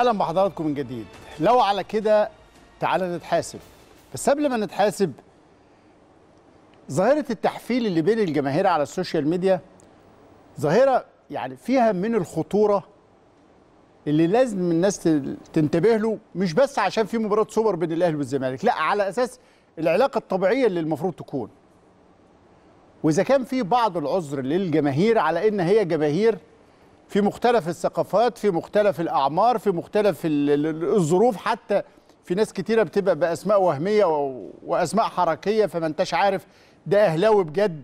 اهلا بحضراتكم من جديد لو على كده تعالى نتحاسب بس قبل ما نتحاسب ظاهره التحفيل اللي بين الجماهير على السوشيال ميديا ظاهره يعني فيها من الخطوره اللي لازم الناس تنتبه له مش بس عشان في مباراه سوبر بين الاهلي والزمالك لا على اساس العلاقه الطبيعيه اللي المفروض تكون واذا كان في بعض العذر للجماهير على ان هي جماهير في مختلف الثقافات في مختلف الأعمار في مختلف الظروف حتى في ناس كتيرة بتبقى بأسماء وهمية وأسماء حركية فما انتش عارف ده أهلاوي بجد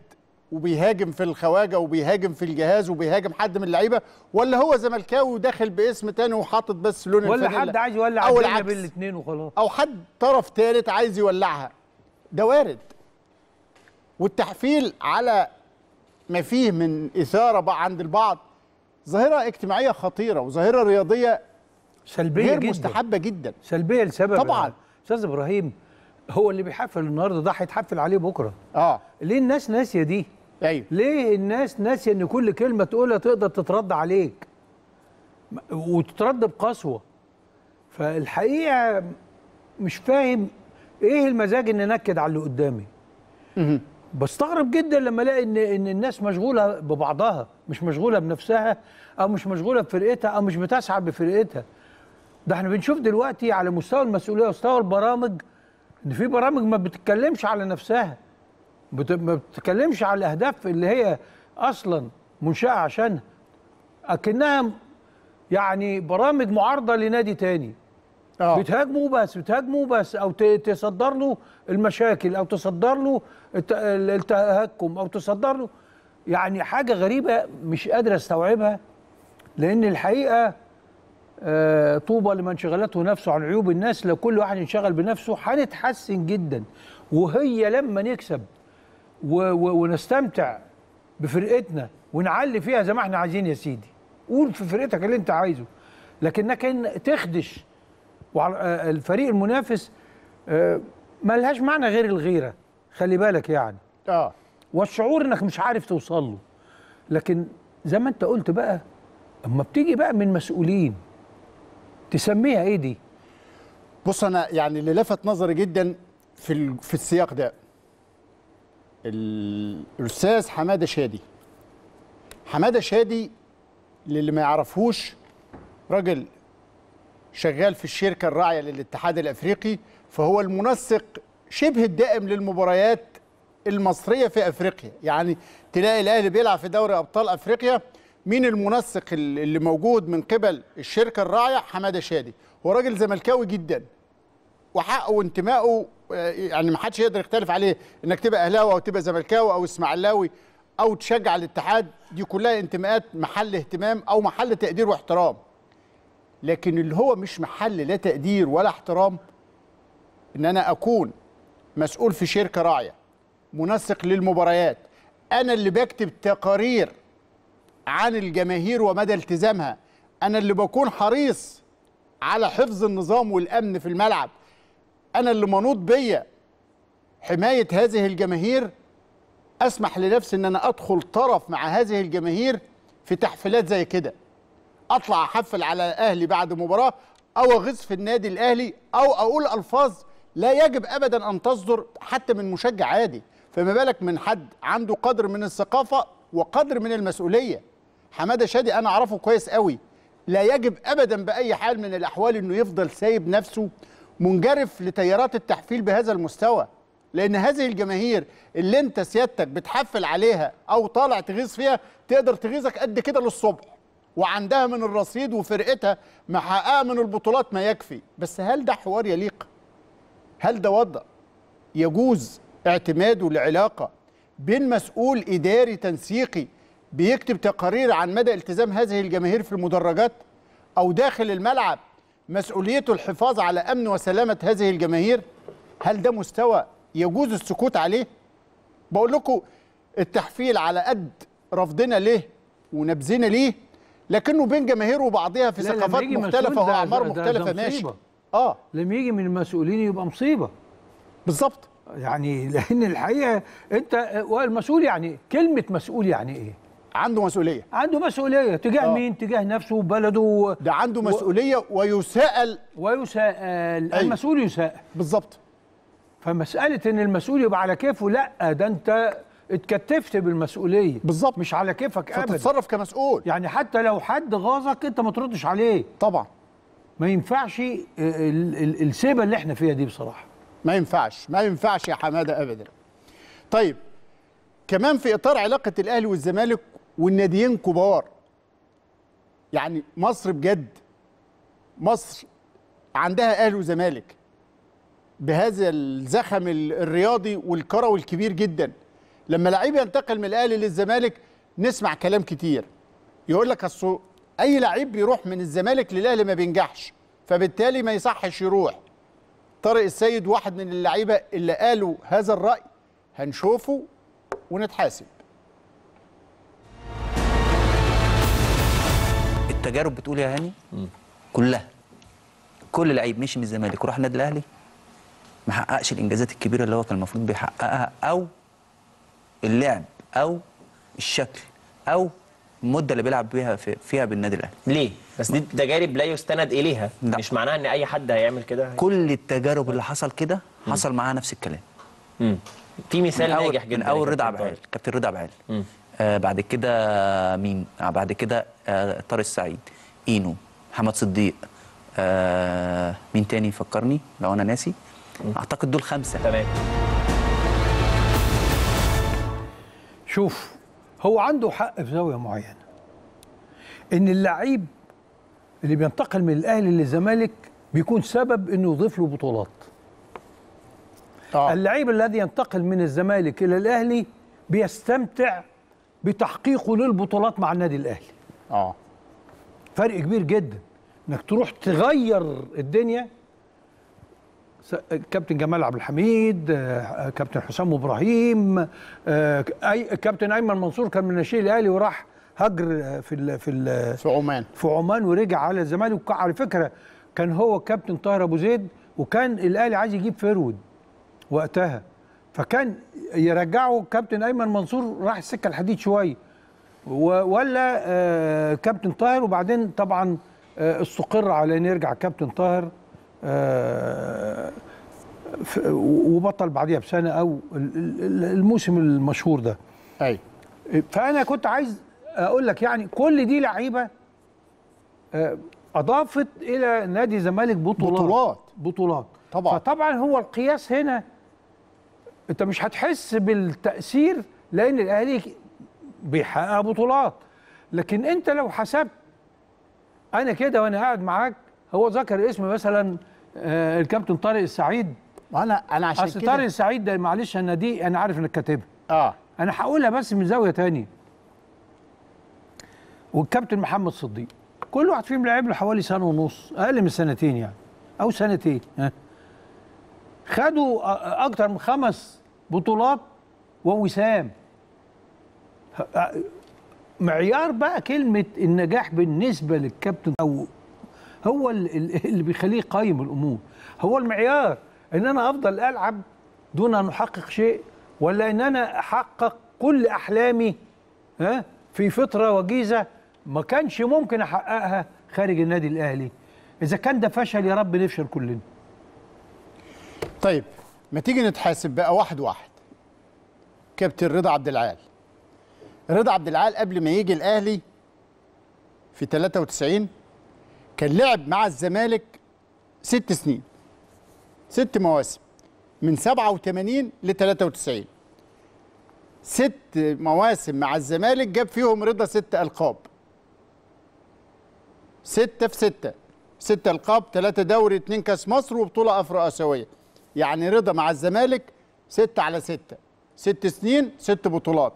وبيهاجم في الخواجه وبيهاجم في الجهاز وبيهاجم حد من اللعيبه ولا هو زملكاوي وداخل باسم تاني وحاطط بس لون ولا حد عايز يولع او بين الاثنين وخلاص او حد طرف ثالث عايز يولعها ده وارد والتحفيل على ما فيه من اثاره بقى عند البعض ظاهره اجتماعيه خطيره وظاهره رياضيه سلبيه غير جدا مستحبه جدا سلبيه لسبب طبعا استاذ ابراهيم هو اللي بيحفل النهارده ده هيتحفل عليه بكره اه ليه الناس ناسيه دي ايوه ليه الناس ناسيه ان كل كلمه تقولها تقدر تترد عليك وتترد بقسوه فالحقيقه مش فاهم ايه المزاج ان نكد على اللي قدامي بستغرب جدا لما الاقي ان ان الناس مشغوله ببعضها مش مشغوله بنفسها او مش مشغوله بفرقتها او مش بتسعى بفرقتها ده احنا بنشوف دلوقتي على مستوى المسؤوليه ومستوى البرامج ان في برامج ما بتتكلمش على نفسها بت... ما بتتكلمش على الاهداف اللي هي اصلا منشاه عشانها اكنها يعني برامج معارضه لنادي تاني آه. بتهاجمه بس بتهاجمه بس او تصدر له المشاكل او تصدر له التهكم او تصدر له يعني حاجه غريبه مش قادر استوعبها لان الحقيقه آه، طوبى لمن شغلته نفسه عن عيوب الناس لو كل واحد انشغل بنفسه هنتحسن جدا وهي لما نكسب ونستمتع بفرقتنا ونعلي فيها زي ما احنا عايزين يا سيدي قول في فرقتك اللي انت عايزه لكنك تخدش والفريق آه، المنافس آه، ملهاش معنى غير الغيره خلي بالك يعني اه والشعور انك مش عارف توصل له لكن زي ما انت قلت بقى اما بتيجي بقى من مسؤولين تسميها ايه دي بص انا يعني اللي لفت نظري جدا في في السياق ده الاستاذ حماده شادي حماده شادي للي ما يعرفوش راجل شغال في الشركة الراعية للاتحاد الأفريقي فهو المنسق شبه الدائم للمباريات المصرية في أفريقيا يعني تلاقي الأهلي بيلعب في دوري أبطال أفريقيا مين المنسق اللي موجود من قبل الشركة الراعية حمادة شادي هو راجل زملكاوي جدا وحقه وانتمائه آه، يعني ما حدش يقدر يختلف عليه انك تبقى اهلاوي او تبقى زملكاوي او اسماعيلاوي او تشجع الاتحاد دي كلها انتماءات محل اهتمام او محل تقدير واحترام لكن اللي هو مش محل لا تقدير ولا احترام ان انا اكون مسؤول في شركه راعيه منسق للمباريات انا اللي بكتب تقارير عن الجماهير ومدى التزامها انا اللي بكون حريص على حفظ النظام والامن في الملعب انا اللي منوط بيا حمايه هذه الجماهير اسمح لنفسي ان انا ادخل طرف مع هذه الجماهير في تحفيلات زي كده اطلع احفل على اهلي بعد مباراه او اغيظ في النادي الاهلي او اقول الفاظ لا يجب ابدا ان تصدر حتى من مشجع عادي فما بالك من حد عنده قدر من الثقافه وقدر من المسؤوليه حماده شادي انا اعرفه كويس قوي لا يجب ابدا باي حال من الاحوال انه يفضل سايب نفسه منجرف لتيارات التحفيل بهذا المستوى لان هذه الجماهير اللي انت سيادتك بتحفل عليها او طالع تغيظ فيها تقدر تغيظك قد كده للصبح وعندها من الرصيد وفرقتها محققه من البطولات ما يكفي بس هل ده حوار يليق هل ده وضع يجوز اعتماده لعلاقه بين مسؤول اداري تنسيقي بيكتب تقارير عن مدى التزام هذه الجماهير في المدرجات او داخل الملعب مسؤوليته الحفاظ على امن وسلامه هذه الجماهير هل ده مستوى يجوز السكوت عليه بقول لكم التحفيل على قد رفضنا ليه ونبذنا ليه لكنه بين جماهيره وبعضها في ثقافات مختلفه واعمار مختلفه ده ماشي اه لما يجي من المسؤولين يبقى مصيبه بالظبط يعني لان الحقيقه انت والمسؤول يعني كلمه مسؤول يعني ايه عنده مسؤوليه عنده مسؤوليه تجاه آه. مين تجاه نفسه وبلده ده عنده و... مسؤوليه ويساءل ويساءل أيوه. المسؤول يساءل بالظبط فمساله ان المسؤول يبقى على كيفه لا ده انت اتكتفت بالمسؤوليه بالظبط مش على كيفك ابدا فتتصرف كمسؤول يعني حتى لو حد غاظك انت ما تردش عليه طبعا ما ينفعش آه، السيبه اللي احنا فيها دي بصراحه ما ينفعش ما ينفعش يا حماده ابدا طيب كمان في اطار علاقه الاهلي والزمالك والناديين كبار يعني مصر بجد مصر عندها اهلي وزمالك بهذا الزخم الرياضي والكروي الكبير جدا لما لعيب ينتقل من الاهلي للزمالك نسمع كلام كتير يقول لك الصو... اي لعيب بيروح من الزمالك للاهلي ما بينجحش فبالتالي ما يصحش يروح طارق السيد واحد من اللعيبه اللي قالوا هذا الراي هنشوفه ونتحاسب التجارب بتقول يا هاني كلها كل لعيب مشي من الزمالك وراح النادي الاهلي ما حققش الانجازات الكبيره اللي هو كان المفروض بيحققها او اللعب او الشكل او المده اللي بيلعب بيها في فيها بالنادي الاهلي ليه بس دي تجارب لا يستند اليها لا. مش معناها ان اي حد هيعمل كده كل التجارب اللي حصل كده حصل معاها نفس الكلام امم في مثال ناجح جدا من اول رضا عبد العال كابتن رضا عبد العال آه بعد كده مين آه بعد كده آه طارق السعيد اينو محمد صديق آه مين تاني فكرني لو انا ناسي اعتقد دول خمسه تمام شوف هو عنده حق في زاويه معينه ان اللعيب اللي بينتقل من الاهلي للزمالك بيكون سبب انه يضيف له بطولات آه. اللعيب الذي ينتقل من الزمالك الى الاهلي بيستمتع بتحقيقه للبطولات مع النادي الاهلي اه فرق كبير جدا انك تروح تغير الدنيا كابتن جمال عبد الحميد آه، آه، كابتن حسام ابراهيم آه، اي كابتن ايمن منصور كان من ناشئين الاهلي وراح هجر في الـ في الـ في عمان في عمان ورجع على الزمالك على فكره كان هو كابتن طاهر ابو زيد وكان الاهلي عايز يجيب فيرود وقتها فكان يرجعه كابتن ايمن منصور راح السكه الحديد شويه ولا كابتن طاهر وبعدين طبعا استقر على ان يرجع كابتن طاهر آه، وبطل بعديها بسنه او الموسم المشهور ده ايوه فانا كنت عايز اقول لك يعني كل دي لعيبه آه، اضافت الى نادي الزمالك بطولات بطولات بطولات طبعا فطبعا هو القياس هنا انت مش هتحس بالتاثير لان الاهلي بيحقق بطولات لكن انت لو حسبت انا كده وانا قاعد معاك هو ذكر اسم مثلا آه، الكابتن طارق السعيد انا انا عشان اصل طارق السعيد ده معلش انا دي انا عارف انك كاتبها اه انا هقولها بس من زاويه ثانيه والكابتن محمد صديق كل واحد فيهم لعب له حوالي سنه ونص اقل من سنتين يعني او سنتين ها خدوا آه، آه، اكتر من خمس بطولات ووسام معيار بقى كلمه النجاح بالنسبه للكابتن او هو اللي بيخليه يقيم الامور هو المعيار ان انا افضل العب دون ان احقق شيء ولا ان انا احقق كل احلامي ها في فتره وجيزه ما كانش ممكن احققها خارج النادي الاهلي اذا كان ده فشل يا رب نفشل كلنا طيب ما تيجي نتحاسب بقى واحد واحد كابتن رضا عبد العال رضا عبد العال قبل ما يجي الاهلي في 93 كان لعب مع الزمالك ست سنين ست مواسم من 87 ل 93 ست مواسم مع الزمالك جاب فيهم رضا ست ألقاب ستة في ستة ستة ألقاب ثلاثة دوري اتنين كاس مصر وبطولة أفريقيا آسيوية يعني رضا مع الزمالك ستة على ستة ست سنين ست بطولات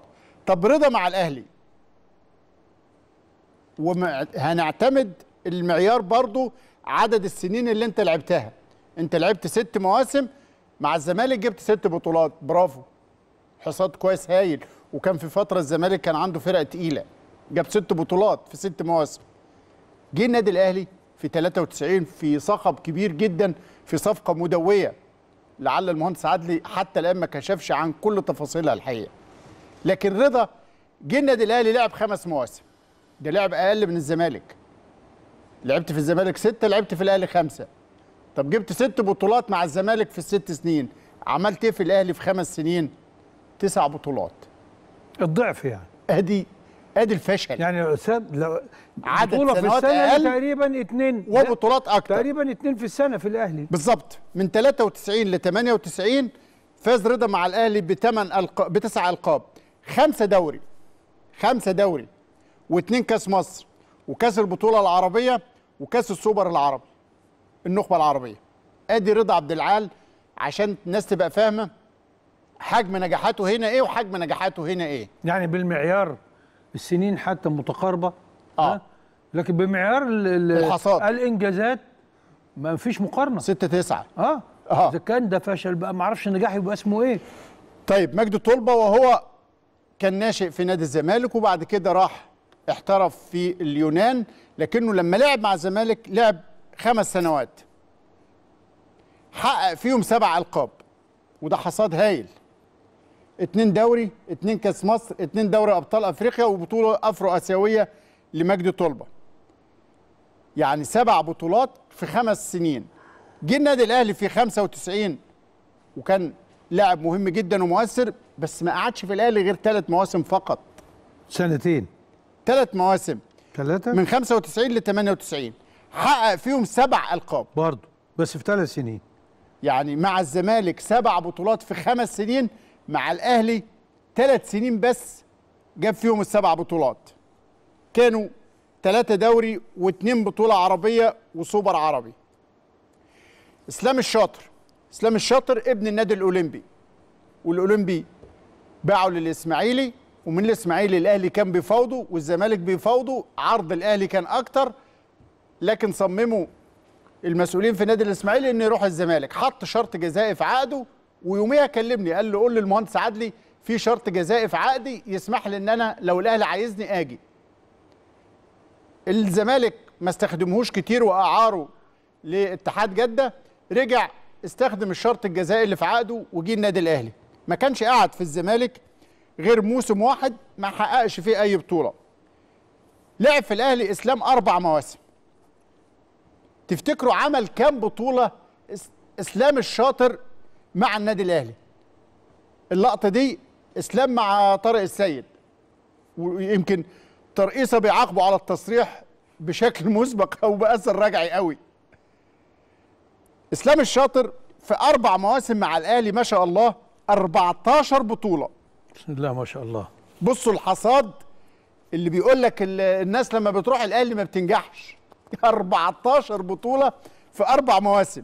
طب رضا مع الأهلي وهنعتمد المعيار برضو عدد السنين اللي انت لعبتها انت لعبت ست مواسم مع الزمالك جبت ست بطولات برافو حصاد كويس هايل وكان في فتره الزمالك كان عنده فرقه تقيله جاب ست بطولات في ست مواسم جه النادي الاهلي في 93 في صخب كبير جدا في صفقه مدويه لعل المهندس عدلي حتى الان ما كشفش عن كل تفاصيلها الحقيقه لكن رضا جه النادي الاهلي لعب خمس مواسم ده لعب اقل من الزمالك لعبت في الزمالك ستة لعبت في الاهلي خمسة طب جبت ست بطولات مع الزمالك في الست سنين عملت ايه في الاهلي في خمس سنين تسع بطولات الضعف يعني ادي ادي الفشل يعني سب لو عدد بطوله في السنه أقل تقريبا اثنين وبطولات اكتر تقريبا اثنين في السنه في الاهلي بالظبط من 93 ل 98 فاز رضا مع الاهلي بثمان الق... بتسع القاب خمسه دوري خمسه دوري واثنين كاس مصر وكاس البطوله العربيه وكاس السوبر العربي النخبه العربيه ادي رضا عبد العال عشان الناس تبقى فاهمه حجم نجاحاته هنا ايه وحجم نجاحاته هنا ايه يعني بالمعيار السنين حتى متقاربه اه لكن بمعيار الحصاد الانجازات ما فيش مقارنه 6 9 اه اه اذا كان ده فشل بقى ما اعرفش النجاح يبقى اسمه ايه طيب مجدي طلبه وهو كان ناشئ في نادي الزمالك وبعد كده راح احترف في اليونان لكنه لما لعب مع الزمالك لعب خمس سنوات حقق فيهم سبع القاب وده حصاد هايل اتنين دوري اتنين كاس مصر اتنين دوري ابطال افريقيا وبطوله افرو اسيويه لمجد طلبه يعني سبع بطولات في خمس سنين جه النادي الاهلي في 95 وكان لاعب مهم جدا ومؤثر بس ما قعدش في الاهلي غير ثلاث مواسم فقط سنتين ثلاث مواسم ثلاثة من 95 ل 98 حقق فيهم سبع ألقاب برضه بس في ثلاث سنين يعني مع الزمالك سبع بطولات في خمس سنين مع الأهلي ثلاث سنين بس جاب فيهم السبع بطولات كانوا ثلاثة دوري واثنين بطولة عربية وسوبر عربي اسلام الشاطر اسلام الشاطر ابن النادي الاولمبي والاولمبي باعه للاسماعيلي ومن الاسماعيلي الاهلي كان بيفاوضه والزمالك بيفاوضه عرض الاهلي كان اكتر لكن صمموا المسؤولين في نادي الاسماعيلي انه يروح الزمالك حط شرط جزائي في عقده ويوميها كلمني قال له قول للمهندس عدلي في شرط جزائي في عقدي يسمح لي ان انا لو الاهلي عايزني اجي الزمالك ما استخدمهوش كتير واعاره لاتحاد جده رجع استخدم الشرط الجزائي اللي في عقده وجي النادي الاهلي ما كانش قاعد في الزمالك غير موسم واحد ما حققش فيه اي بطوله لعب في الاهلي اسلام اربع مواسم تفتكروا عمل كام بطوله اسلام الشاطر مع النادي الاهلي اللقطه دي اسلام مع طارق السيد ويمكن ترقيصه بيعاقبه على التصريح بشكل مسبق او باثر رجعي قوي اسلام الشاطر في اربع مواسم مع الاهلي ما شاء الله 14 بطوله بسم الله ما شاء الله بصوا الحصاد اللي بيقول لك الناس لما بتروح الاهلي ما بتنجحش 14 بطوله في اربع مواسم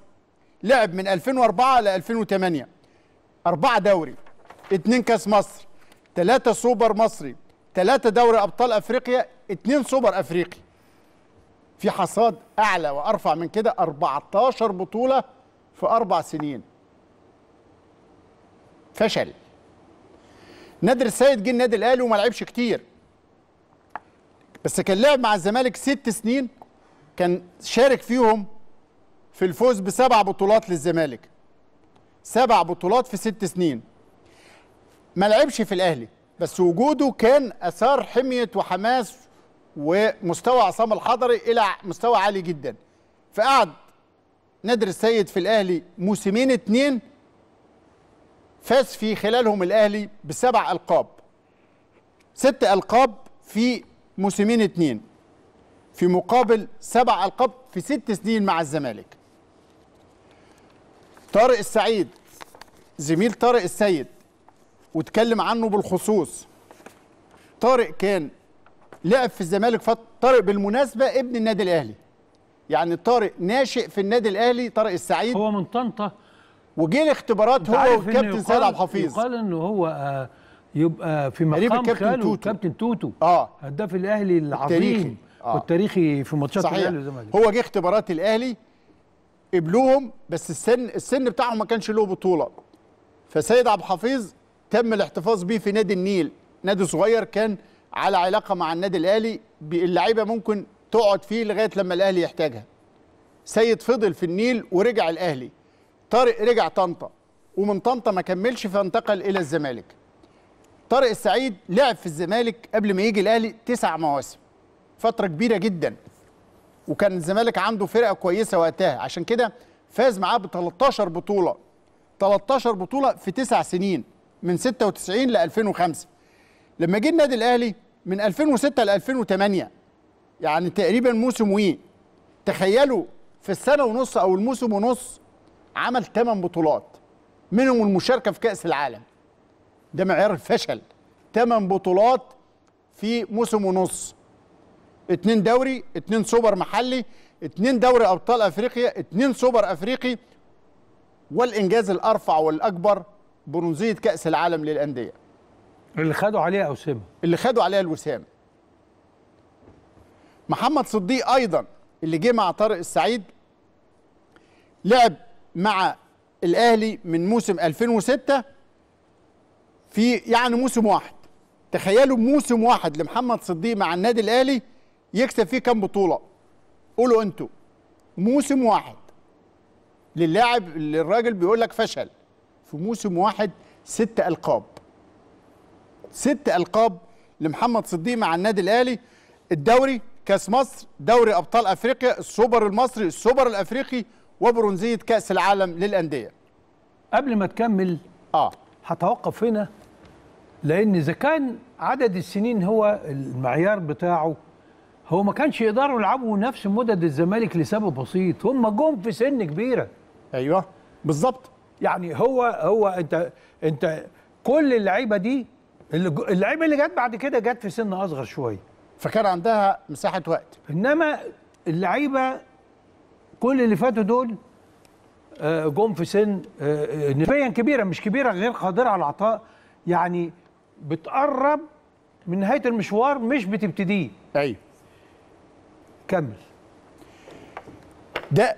لعب من 2004 ل 2008 أربعة دوري اثنين كاس مصر ثلاثة سوبر مصري ثلاثة دوري أبطال أفريقيا اثنين سوبر أفريقي في حصاد أعلى وأرفع من كده 14 بطولة في أربع سنين فشل نادر السيد جه النادي الاهلي وما لعبش كتير بس كان لعب مع الزمالك ست سنين كان شارك فيهم في الفوز بسبع بطولات للزمالك سبع بطولات في ست سنين ما لعبش في الاهلي بس وجوده كان اثار حميه وحماس ومستوى عصام الحضري الى مستوى عالي جدا فقعد نادر السيد في الاهلي موسمين اتنين فاز في خلالهم الاهلي بسبع القاب ست القاب في موسمين اتنين في مقابل سبع القاب في ست سنين مع الزمالك طارق السعيد زميل طارق السيد واتكلم عنه بالخصوص طارق كان لعب في الزمالك فط... طارق بالمناسبه ابن النادي الاهلي يعني طارق ناشئ في النادي الاهلي طارق السعيد هو من طنطا وجه الاختبارات هو والكابتن سيد عبد الحفيظ قال ان هو آه، يبقى في يعني مقام توتو كابتن توتو اه هداف الاهلي العظيم آه. والتاريخي في ماتشات الاهلي والزمالك هو جه اختبارات الاهلي قبلوهم بس السن السن بتاعهم ما كانش له بطوله فسيد عبد الحفيظ تم الاحتفاظ بيه في نادي النيل نادي صغير كان على علاقه مع النادي الاهلي اللعيبه ممكن تقعد فيه لغايه لما الاهلي يحتاجها سيد فضل في النيل ورجع الاهلي طارق رجع طنطا ومن طنطا ما كملش فانتقل الى الزمالك طارق السعيد لعب في الزمالك قبل ما يجي الاهلي تسع مواسم فتره كبيره جدا وكان الزمالك عنده فرقه كويسه وقتها عشان كده فاز معاه ب 13 بطوله 13 بطوله في تسع سنين من 96 ل 2005 لما جه النادي الاهلي من 2006 ل 2008 يعني تقريبا موسم ويه تخيلوا في السنه ونص او الموسم ونص عمل 8 بطولات منهم المشاركه في كاس العالم ده معيار الفشل 8 بطولات في موسم ونص اتنين دوري اتنين سوبر محلي اتنين دوري ابطال افريقيا اتنين سوبر افريقي والانجاز الارفع والاكبر برونزيه كاس العالم للانديه اللي خدوا عليها اوسامه اللي خدوا عليها الوسام محمد صديق ايضا اللي جه مع طارق السعيد لعب مع الاهلي من موسم 2006 في يعني موسم واحد تخيلوا موسم واحد لمحمد صديق مع النادي الاهلي يكسب فيه كام بطوله قولوا انتوا موسم واحد للاعب اللي الراجل بيقول لك فشل في موسم واحد ست القاب ست القاب لمحمد صديق مع النادي الاهلي الدوري كاس مصر دوري ابطال افريقيا السوبر المصري السوبر الافريقي وبرونزيه كاس العالم للانديه قبل ما تكمل اه هتوقف هنا لان اذا كان عدد السنين هو المعيار بتاعه هو ما كانش يقدروا يلعبوا نفس مدد الزمالك لسبب بسيط هم جم في سن كبيره ايوه بالظبط يعني هو هو انت انت كل اللعيبه دي اللعيبه اللي جت بعد كده جت في سن اصغر شويه فكان عندها مساحه وقت انما اللعيبه كل اللي فاتوا دول آه، جم في سن آه، آه، نسبيا كبيره مش كبيره غير قادره على العطاء يعني بتقرب من نهايه المشوار مش بتبتديه ايوه كمل ده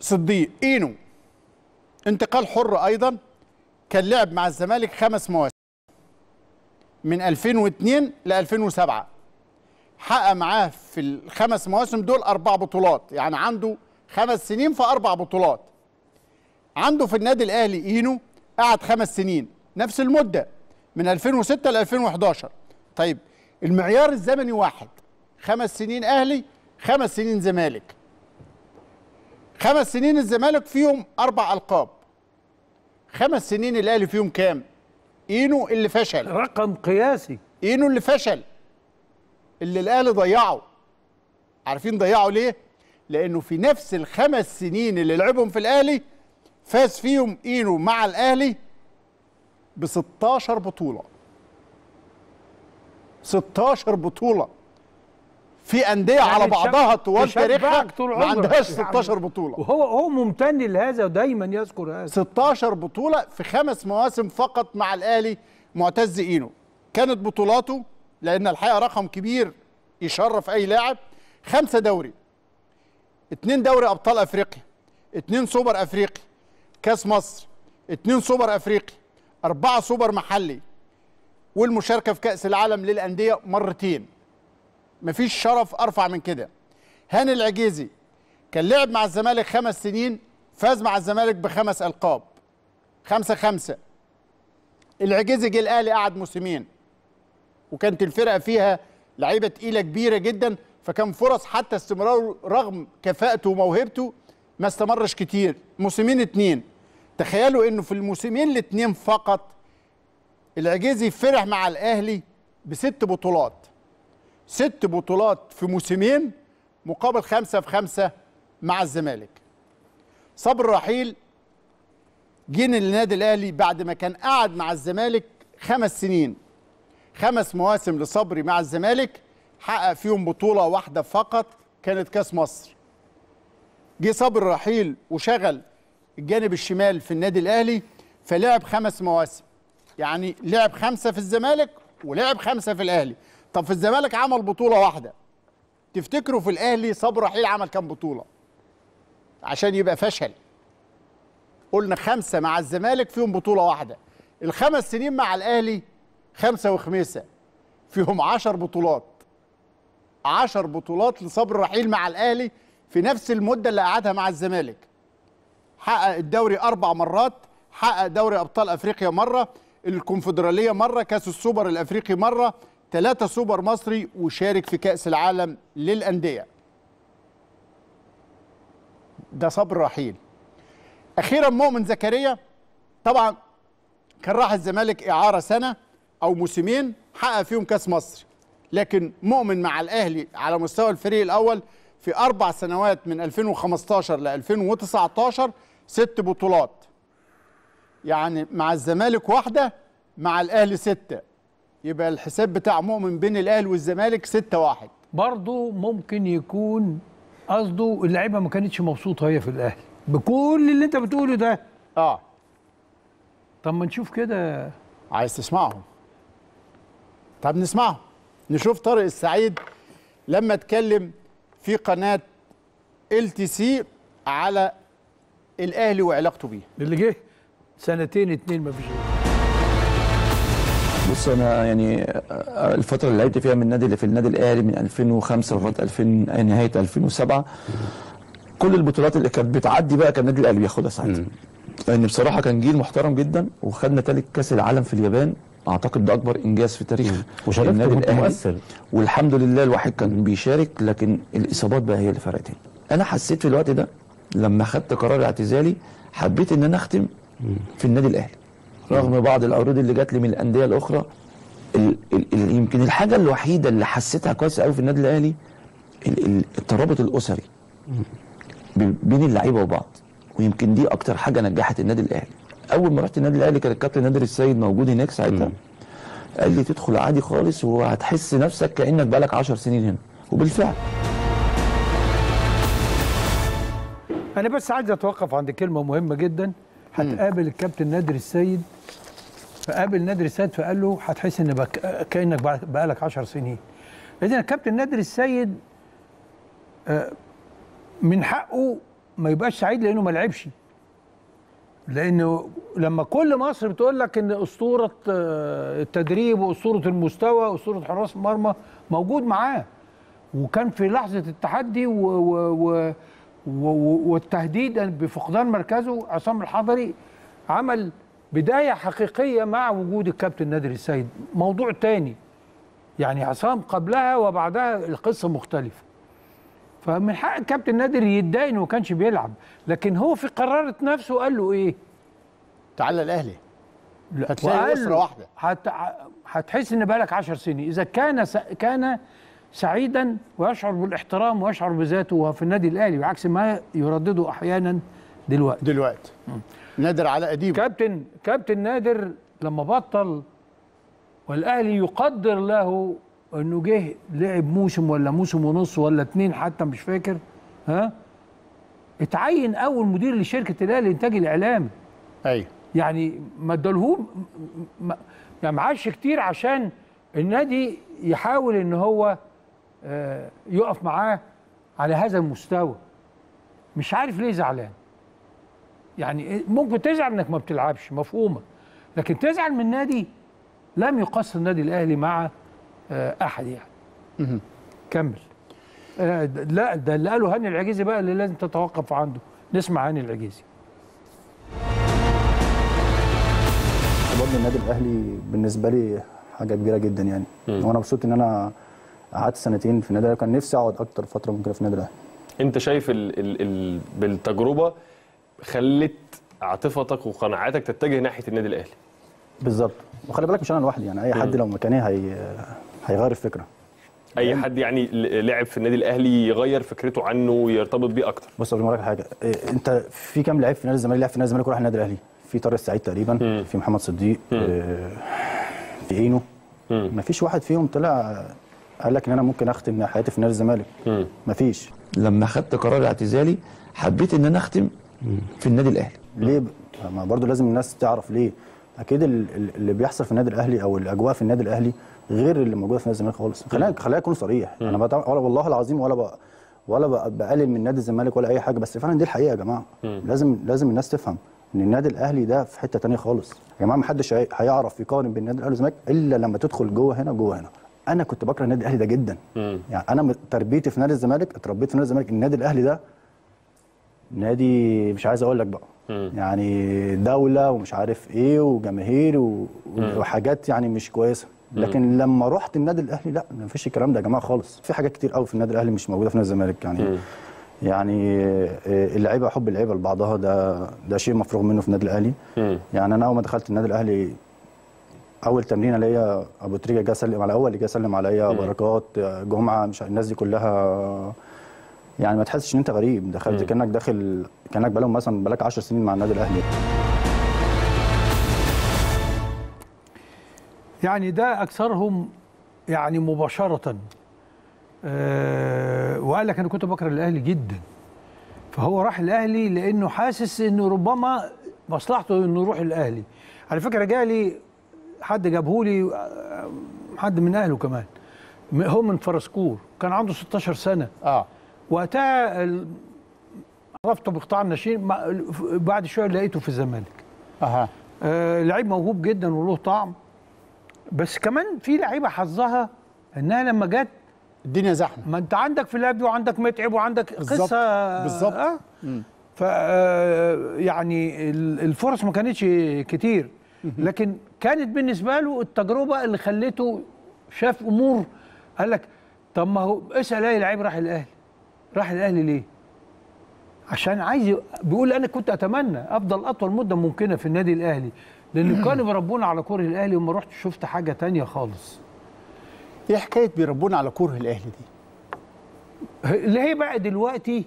صديق اينو انتقال حر ايضا كان لعب مع الزمالك خمس مواسم من 2002 ل 2007 حقق معاه في الخمس مواسم دول اربع بطولات يعني عنده خمس سنين في اربع بطولات عنده في النادي الاهلي اينو قعد خمس سنين نفس المده من 2006 ل 2011 طيب المعيار الزمني واحد خمس سنين اهلي خمس سنين زمالك خمس سنين الزمالك فيهم اربع القاب خمس سنين الاهلي فيهم كام اينو اللي فشل رقم قياسي اينو اللي فشل اللي الاهلي ضيعه عارفين ضيعه ليه لانه في نفس الخمس سنين اللي لعبهم في الاهلي فاز فيهم اينو مع الاهلي ب 16 بطوله 16 بطوله في انديه يعني على بعضها طوال تاريخها ما عندهاش 16 يعني بطوله وهو هو ممتن لهذا ودايما يذكر هذا 16 بطوله في خمس مواسم فقط مع الاهلي معتز اينو كانت بطولاته لان الحقيقه رقم كبير يشرف اي لاعب خمسه دوري اتنين دوري ابطال افريقيا اتنين سوبر افريقي كاس مصر اتنين سوبر افريقي اربعه سوبر محلي والمشاركه في كاس العالم للانديه مرتين مفيش شرف ارفع من كده هاني العجيزي كان لعب مع الزمالك خمس سنين فاز مع الزمالك بخمس القاب خمسة خمسة العجيزي جه الاهلي قعد موسمين وكانت الفرقه فيها لعيبه تقيله كبيره جدا فكان فرص حتى استمراره رغم كفاءته وموهبته ما استمرش كتير موسمين اتنين تخيلوا انه في الموسمين الاتنين فقط العجيزي فرح مع الاهلي بست بطولات ست بطولات في موسمين مقابل خمسة في خمسة مع الزمالك صبر رحيل جه للنادي الاهلي بعد ما كان قعد مع الزمالك خمس سنين خمس مواسم لصبري مع الزمالك حقق فيهم بطوله واحده فقط كانت كاس مصر جه صبري رحيل وشغل الجانب الشمال في النادي الاهلي فلعب خمس مواسم يعني لعب خمسه في الزمالك ولعب خمسه في الاهلي طب في الزمالك عمل بطوله واحده تفتكروا في الاهلي صبري رحيل عمل كام بطوله عشان يبقى فشل قلنا خمسه مع الزمالك فيهم بطوله واحده الخمس سنين مع الاهلي خمسة وخميسة فيهم عشر بطولات عشر بطولات لصبر رحيل مع الأهلي في نفس المدة اللي قعدها مع الزمالك حقق الدوري أربع مرات حقق دوري أبطال أفريقيا مرة الكونفدرالية مرة كأس السوبر الأفريقي مرة ثلاثة سوبر مصري وشارك في كأس العالم للأندية ده صبر رحيل أخيرا مؤمن زكريا طبعا كان راح الزمالك إعارة سنة او موسمين حقق فيهم كاس مصر لكن مؤمن مع الاهلي على مستوى الفريق الاول في اربع سنوات من 2015 ل 2019 ست بطولات يعني مع الزمالك واحده مع الاهلي سته يبقى الحساب بتاع مؤمن بين الاهلي والزمالك ستة واحد برضه ممكن يكون قصده اللعيبه ما كانتش مبسوطه هي في الاهلي بكل اللي انت بتقوله ده اه طب ما نشوف كده عايز تسمعهم طب نسمعه نشوف طارق السعيد لما اتكلم في قناه ال تي سي على الاهلي وعلاقته بيه اللي جه سنتين اتنين ما فيش بص انا يعني آه، الفتره اللي لعبت فيها من النادي اللي في النادي الاهلي من 2005 لغايه 2000 آه، نهايه 2007 كل البطولات اللي كانت بتعدي بقى كان النادي الاهلي بياخدها ساعتها لان بصراحه كان جيل محترم جدا وخدنا ثالث كاس العالم في اليابان اعتقد ده اكبر انجاز في تاريخ النادي الاهلي والحمد لله الواحد كان بيشارك لكن الاصابات بقى هي اللي فرقتني انا حسيت في الوقت ده لما خدت قرار اعتزالي حبيت ان انا اختم في النادي الاهلي رغم بعض العروض اللي جات لي من الانديه الاخرى الـ الـ الـ يمكن الحاجه الوحيده اللي حسيتها كويس قوي في النادي الاهلي الترابط الاسري بين اللعيبه وبعض ويمكن دي اكتر حاجه نجحت النادي الاهلي اول ما رحت النادي الاهلي كان الكابتن نادر السيد موجود هناك ساعتها قال لي تدخل عادي خالص وهتحس نفسك كانك بقالك 10 سنين هنا وبالفعل انا بس عايز اتوقف عند كلمه مهمه جدا هتقابل الكابتن نادر السيد فقابل نادر السيد فقال له هتحس ان بك... كانك بقالك 10 سنين اذا الكابتن نادر السيد آه، من حقه ما يبقاش سعيد لانه ما لعبش لانه لما كل مصر بتقول لك ان اسطوره آه، التدريب واسطوره المستوى واسطوره حراس المرمى موجود معاه وكان في لحظه التحدي و و و والتهديد بفقدان مركزه عصام الحضري عمل بدايه حقيقيه مع وجود الكابتن نادر السيد موضوع تاني يعني عصام قبلها وبعدها القصه مختلفه فمن حق الكابتن نادر يتضايق انه ما كانش بيلعب لكن هو في قرارة نفسه قال له ايه تعالى الاهلي هتلاقي اسره واحده هت... هتحس ان بقالك 10 سنين اذا كان س... كان سعيدا ويشعر بالاحترام ويشعر بذاته في النادي الاهلي بعكس ما يردده احيانا دلوقتي دلوقتي نادر على اديب كابتن كابتن نادر لما بطل والاهلي يقدر له انه جه لعب موسم ولا موسم ونص ولا اتنين حتى مش فاكر ها اتعين اول مدير لشركه الاهلي للانتاج الاعلامي ايوه يعني ما ادالهوش يعني معاش كتير عشان النادي يحاول ان هو آه، يقف معاه على هذا المستوى مش عارف ليه زعلان يعني ممكن تزعل انك ما بتلعبش مفهومه لكن تزعل من نادي لم يقصر النادي الاهلي مع آه، احد يعني كمل آه، لا ده اللي قاله هاني العجيزي بقى اللي لازم تتوقف عنده نسمع هاني العجيزي برضه النادي الاهلي بالنسبه لي حاجه كبيره جدا يعني وانا مبسوط ان انا قعدت سنتين في النادي الاهلي كان نفسي اقعد اكتر فتره ممكنه في النادي الاهلي انت شايف الـ الـ الـ بالتجربه خلت عاطفتك وقناعاتك تتجه ناحيه النادي الاهلي بالظبط وخلي بالك مش انا لوحدي يعني اي حد لو مكاني هي هيغير الفكره اي يعني حد يعني لعب في النادي الاهلي يغير فكرته عنه ويرتبط بيه اكتر بص قبل ما اقول حاجه إيه انت في كام لعيب في نادي الزمالك لعب في نادي الزمالك وراح النادي الاهلي في طارق سعيد تقريبا م. في محمد صديق إيه في عينه ما فيش واحد فيهم طلع قال لك ان انا ممكن اختم حياتي في نادي الزمالك ما فيش لما خدت قرار اعتزالي حبيت ان انا اختم في النادي الاهلي ليه ما برضو لازم الناس تعرف ليه اكيد اللي بيحصل في النادي الاهلي او الاجواء في النادي الاهلي غير اللي موجوده في نادي الزمالك خالص خلينا خلينا نكون صريح انا ولا والله العظيم ولا بقى ولا بقلل من نادي الزمالك ولا اي حاجه بس فعلا دي الحقيقه يا جماعه لازم لازم الناس تفهم ان النادي الاهلي ده في حته ثانيه خالص يا جماعه ما حدش هيعرف يقارن بين النادي الاهلي والزمالك الا لما تدخل جوه هنا وجوه هنا انا كنت بكره النادي الاهلي ده جدا مم. يعني انا تربيتي في نادي الزمالك اتربيت في نادي الزمالك النادي الاهلي ده نادي مش عايز اقول لك بقى مم. يعني دوله ومش عارف ايه وجماهير و... وحاجات يعني مش كويسه لكن لما رحت النادي الاهلي لا ما فيش الكلام ده يا جماعه خالص في حاجات كتير قوي في النادي الاهلي مش موجوده في نادي الزمالك يعني م. يعني آه، اللعيبه حب اللعيبه لبعضها ده ده شيء مفروغ منه في النادي الاهلي م. يعني انا اول ما دخلت النادي الاهلي اول تمرين ليا ابو تريكه جه سلم على اول جه سلم عليا بركات جمعه مش الناس دي كلها يعني ما تحسش ان انت غريب دخلت م. كانك داخل كانك بقالهم مثلا بقالك 10 سنين مع النادي الاهلي يعني ده أكثرهم يعني مباشرة أه وقال لك أنا كنت بكره الأهلي جدا فهو راح الأهلي لأنه حاسس أنه ربما مصلحته أنه يروح الأهلي على فكرة جالي حد جابه لي آه، حد من أهله كمان هو من فرسكور كان عنده 16 سنة آه. وقتها عرفته بقطاع الناشئين بعد شوية لقيته في الزمالك أها آه لعيب موهوب جدا وله طعم بس كمان في لعيبه حظها انها لما جت الدنيا زحمه ما انت عندك في لابي وعندك متعب وعندك قصه بالظبط آه. ف آه، يعني الفرص ما كانتش كتير لكن كانت بالنسبه له التجربه اللي خلته شاف امور قال لك طب ما هو اسال اي لعيب راح الاهلي راح الاهلي ليه؟ عشان عايز بيقول انا كنت اتمنى افضل اطول مده ممكنه في النادي الاهلي لان كانوا بيربونا على كره الاهلي وما رحتش شفت حاجه تانية خالص ايه حكايه بيربونا على كره الاهلي دي اللي هي بقى دلوقتي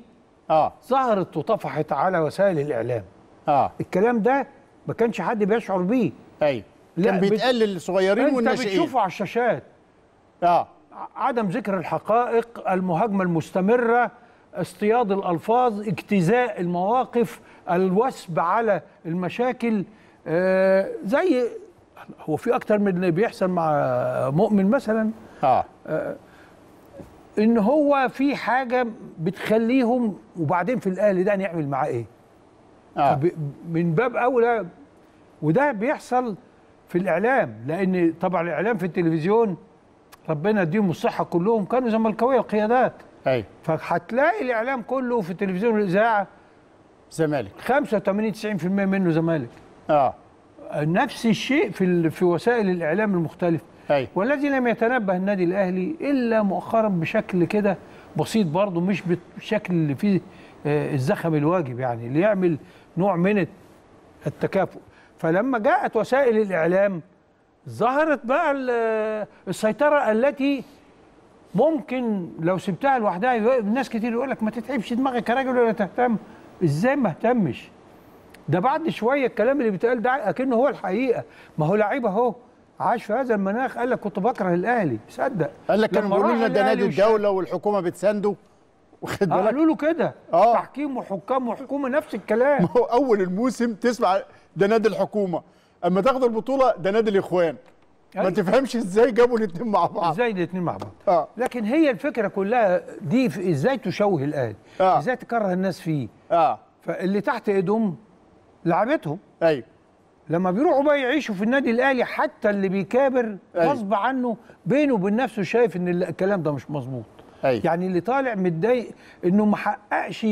اه ظهرت وطفحت على وسائل الاعلام اه الكلام ده ما كانش حد بيشعر بيه ايوه كان بيتقال للصغيرين والناشئين انت بتشوفه على الشاشات اه عدم ذكر الحقائق المهاجمه المستمره اصطياد الالفاظ اجتزاء المواقف الوثب على المشاكل آه، زي هو في اكتر من اللي بيحصل مع مؤمن مثلا اه, آه، ان هو في حاجه بتخليهم وبعدين في الاهلي ده هنعمل معاه ايه آه. من باب اولى وده بيحصل في الاعلام لان طبعا الاعلام في التلفزيون ربنا يديهم الصحه كلهم كانوا زملكاويه القيادات ايوه فهتلاقي الاعلام كله في التلفزيون والاذاعه زمالك 85 90% منه زمالك اه نفس الشيء في في وسائل الاعلام المختلفه أي. والذي لم يتنبه النادي الاهلي الا مؤخرا بشكل كده بسيط برضه مش بالشكل اللي فيه آه، الزخم الواجب يعني اللي يعمل نوع من التكافؤ فلما جاءت وسائل الاعلام ظهرت بقى السيطره التي ممكن لو سبتها لوحدها الناس كتير يقول لك ما تتعبش دماغك يا راجل ولا تهتم ازاي ما اهتمش ده بعد شويه الكلام اللي بيتقال ده اكنه هو الحقيقه ما هو لعيب اهو عاش في هذا المناخ قال لك كنت بكره الاهلي صدق قال لك كانوا بيقولوا لنا ده نادي الدوله والحكومه بتسانده واخد آه، بالك قالوا له كده آه. تحكيم وحكام وحكومه نفس الكلام هو اول الموسم تسمع ده نادي الحكومه اما تاخد البطوله ده نادي الاخوان ما ما أيوة. تفهمش ازاي جابوا الاثنين مع بعض ازاي الاثنين مع بعض آه. لكن هي الفكره كلها دي ازاي تشوه الاهلي آه. ازاي تكره الناس فيه آه. فاللي تحت ايدهم لعبتهم ايوه لما بيروحوا بقى يعيشوا في النادي الاهلي حتى اللي بيكابر غصب أيوه. عنه بينه وبين نفسه شايف ان الكلام ده مش مظبوط أيوه. يعني اللي طالع متضايق انه ما حققش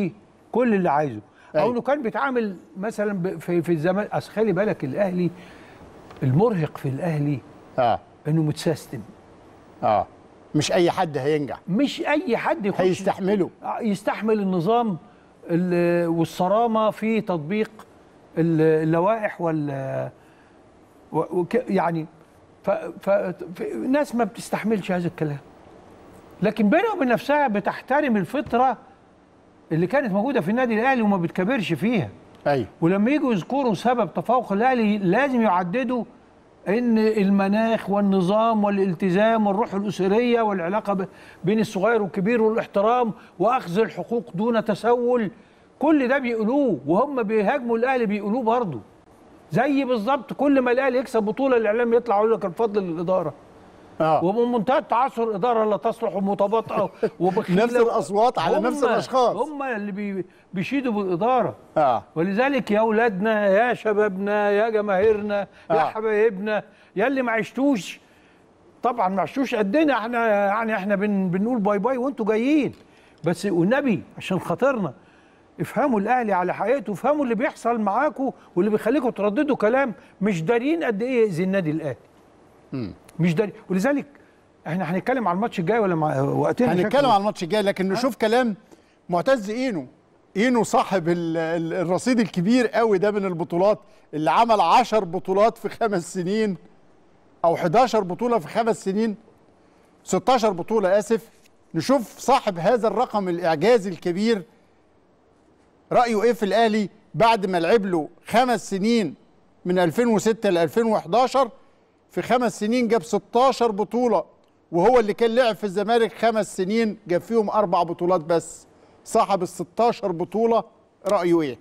كل اللي عايزه أيوه. او انه كان بيتعامل مثلا في, في الزمان اصل خلي بالك الاهلي المرهق في الاهلي اه انه متسيستم اه مش اي حد هينجح مش اي حد يخش هيستحمله آه، يستحمل النظام والصرامه في تطبيق اللوائح وال يعني ف... ف... ناس ما بتستحملش هذا الكلام لكن بينها وبين نفسها بتحترم الفطره اللي كانت موجوده في النادي الاهلي وما بتكبرش فيها ايوه ولما يجوا يذكروا سبب تفوق الاهلي لازم يعددوا ان المناخ والنظام والالتزام والروح الاسريه والعلاقه بين الصغير والكبير والاحترام واخذ الحقوق دون تسول كل ده بيقولوه وهم بيهاجموا الاهلي بيقولوه برضه زي بالظبط كل ما الاهلي يكسب بطوله الاعلام يطلع يقول لك الفضل للاداره آه. ومن منتهى التعثر اداره لا تصلح ومتباطئه وبخيله نفس الاصوات على نفس الاشخاص هم اللي بي بيشيدوا بالاداره آه. ولذلك يا اولادنا يا شبابنا يا جماهيرنا آه. يا حبايبنا يا اللي ما عشتوش طبعا ما عشتوش قدنا احنا يعني احنا بن بنقول باي باي وانتوا جايين بس والنبي عشان خاطرنا افهموا الاهلي على حقيقته افهموا اللي بيحصل معاكم واللي بيخليكم ترددوا كلام مش دارين قد ايه يأذي النادي الاهلي مش داري ولذلك احنا هنتكلم على الماتش الجاي ولا وقتنا وقتين هنتكلم على الماتش الجاي لكن نشوف أه؟ كلام معتز اينو اينو صاحب الرصيد الكبير قوي ده من البطولات اللي عمل 10 بطولات في خمس سنين او 11 بطوله في خمس سنين 16 بطوله اسف نشوف صاحب هذا الرقم الاعجازي الكبير رايه ايه في الاهلي بعد ما لعب له خمس سنين من 2006 ل 2011 في خمس سنين جاب 16 بطوله وهو اللي كان لعب في الزمالك خمس سنين جاب فيهم اربع بطولات بس صاحب ال 16 بطوله رايه ايه؟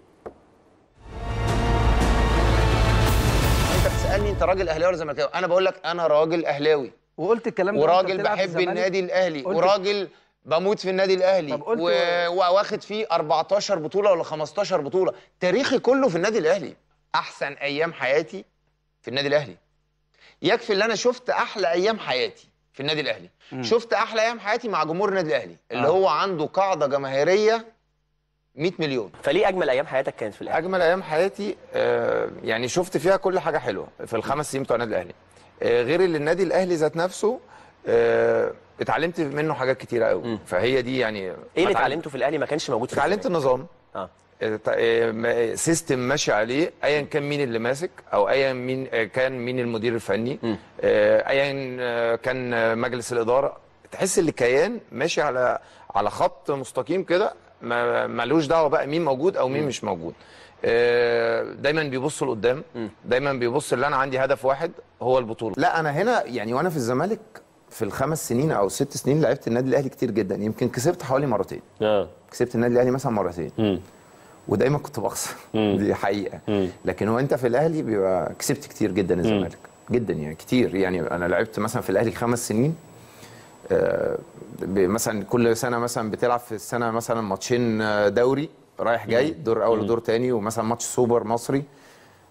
انت بتسالني انت راجل اهلاوي ولا زملكاوي؟ انا بقول لك انا راجل اهلاوي وقلت الكلام ده وراجل بحب النادي الاهلي وراجل بموت في النادي الاهلي و... واخد فيه 14 بطوله ولا 15 بطوله تاريخي كله في النادي الاهلي احسن ايام حياتي في النادي الاهلي يكفي ان انا شفت احلى ايام حياتي في النادي الاهلي مم. شفت احلى ايام حياتي مع جمهور النادي الاهلي اللي آه. هو عنده قاعده جماهيريه 100 مليون فليه اجمل ايام حياتك كانت في الاهلي اجمل ايام حياتي آه يعني شفت فيها كل حاجه حلوه في الخمس سنين بتوع النادي الاهلي آه غير اللي النادي الاهلي ذات نفسه آه، اتعلمت منه حاجات كتيره قوي فهي دي يعني ايه اللي اتعلمته في الاهلي ما كانش موجود في اتعلمت النظام اه سيستم آه، آه، ماشي عليه ايا كان مين اللي ماسك او ايا مين كان مين المدير الفني ايا كان مجلس الاداره تحس ان الكيان ماشي على على خط مستقيم كده ملوش دعوه بقى مين موجود او مين مش موجود دايما بيبص لقدام دايما بيبص اللي انا عندي هدف واحد هو البطوله لا انا هنا يعني وانا في الزمالك في الخمس سنين او ست سنين لعبت النادي الاهلي كتير جدا يمكن كسبت حوالي مرتين اه كسبت النادي الاهلي مثلا مرتين م. ودايما كنت بخسر دي حقيقه م. لكن هو انت في الاهلي بيبقى كسبت كتير جدا الزمالك جدا يعني كتير يعني انا لعبت مثلا في الاهلي خمس سنين آه مثلا كل سنه مثلا بتلعب في السنه مثلا ماتشين آه، دوري رايح جاي دور اول ودور تاني ومثلا ماتش سوبر مصري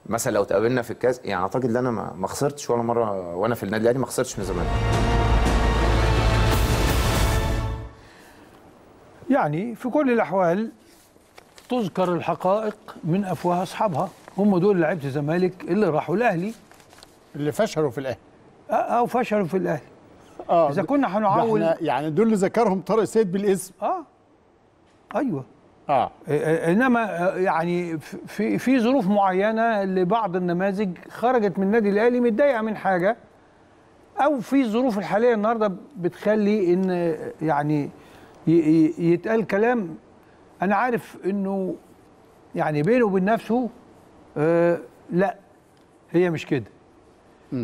مثلا لو تقابلنا في الكاس يعني اعتقد ان انا ما خسرتش ولا مره وانا في النادي الاهلي ما خسرتش من الزمالك يعني في كل الأحوال تذكر الحقائق من أفواه أصحابها هم دول لعيبة الزمالك اللي راحوا الأهلي اللي فشلوا في الأهلي أو فشلوا في الأهلي آه إذا كنا هنعول يعني دول اللي ذكرهم طارق سيد بالاسم آه أيوه آه. انما آه، يعني في في ظروف معينه لبعض النماذج خرجت من النادي الاهلي متضايقه من حاجه او في الظروف الحاليه النهارده بتخلي ان يعني يتقال كلام انا عارف انه يعني بينه وبين نفسه آه لا هي مش كده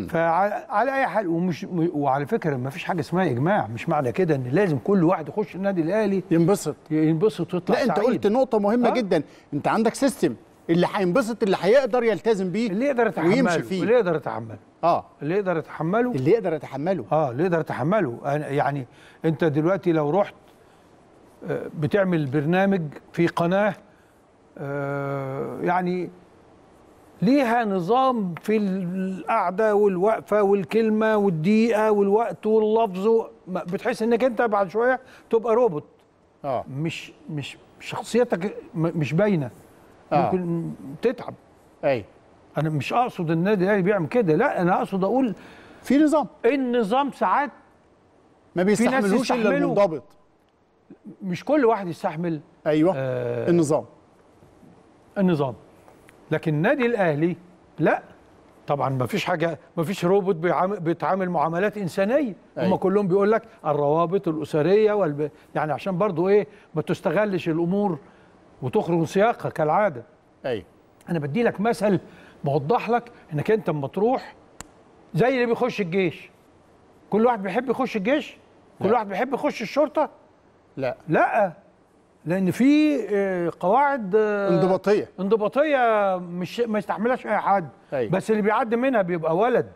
فعلى اي حال ومش وعلى فكره ما فيش حاجه اسمها اجماع مش معنى كده ان لازم كل واحد يخش النادي الاهلي ينبسط ينبسط ويطلع لا انت سعيد. قلت نقطه مهمه أه؟ جدا انت عندك سيستم اللي هينبسط اللي هيقدر يلتزم بيه اللي يقدر يتحمله ويمشي فيه اللي يقدر يتحمله اه اللي يقدر يتحمله اللي يقدر يتحمله اه اللي يقدر يتحمله يعني انت دلوقتي لو رحت بتعمل برنامج في قناه آه، يعني ليها نظام في القعده والوقفه والكلمه والدقيقه والوقت واللفظ بتحس انك انت بعد شويه تبقى روبوت اه مش مش شخصيتك مش باينه آه. ممكن تتعب اي انا مش اقصد النادي الاهلي بيعمل كده لا انا اقصد اقول في نظام النظام ساعات ما بيستحملوش الا المنضبط مش كل واحد يستحمل ايوه آه النظام النظام لكن النادي الاهلي لا طبعا ما فيش حاجه ما فيش روبوت بيتعامل معاملات انسانيه أيوة. هم كلهم بيقول لك الروابط الاسريه والب... يعني عشان برضو ايه ما تستغلش الامور وتخرج سياقها كالعاده ايوه انا بدي لك مثل بوضح لك انك انت اما تروح زي اللي بيخش الجيش كل واحد بيحب يخش الجيش كل نعم. واحد بيحب يخش الشرطه لا لا لان في آه، قواعد آه، انضباطيه انضباطيه مش ما يستحملهاش اي حد أيوة. بس اللي بيعدي منها بيبقى ولد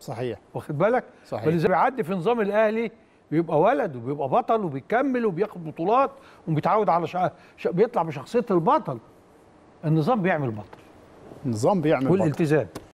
صحيح واخد بالك صحيح اللي بيعدي في نظام الاهلي بيبقى ولد وبيبقى بطل وبيكمل وبياخد بطولات وبيتعود على شا... شا... بيطلع بشخصيه البطل النظام بيعمل بطل النظام بيعمل والالتزام بطل.